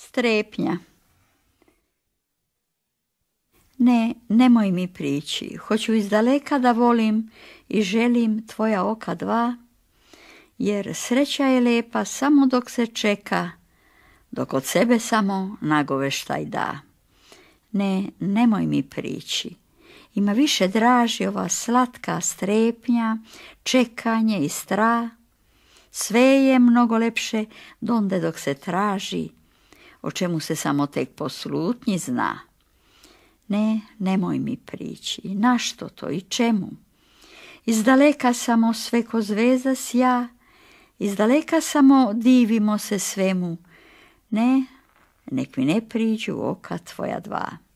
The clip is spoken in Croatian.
Strepnja. Ne, nemoj mi prići, hoću izdaleka da volim i želim tvoja oka dva, jer sreća je lepa samo dok se čeka, dok od sebe samo nagoveštaj da. Ne, nemoj mi prići. Ima više draži ova slatka strepnja, čekanje i strah. Sve je mnogo lepše donde dok se traži, o čemu se samo tek po zna. Ne, nemoj mi prići, Našto to i čemu? Iz daleka samo sve ko zvezda sja, iz daleka samo divimo se svemu. Ne, nek mi ne priđu oka tvoja dva.